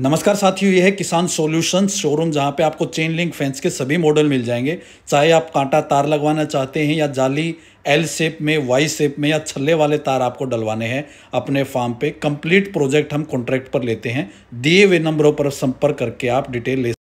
नमस्कार साथियों यह है किसान सॉल्यूशंस शोरूम जहां पे आपको चेन लिंक फेंस के सभी मॉडल मिल जाएंगे चाहे आप कांटा तार लगवाना चाहते हैं या जाली एल शेप में वाई शेप में या छल्ले वाले तार आपको डलवाने हैं अपने फार्म पे कंप्लीट प्रोजेक्ट हम कॉन्ट्रैक्ट पर लेते हैं दिए हुए नंबरों पर संपर्क करके आप डिटेल ले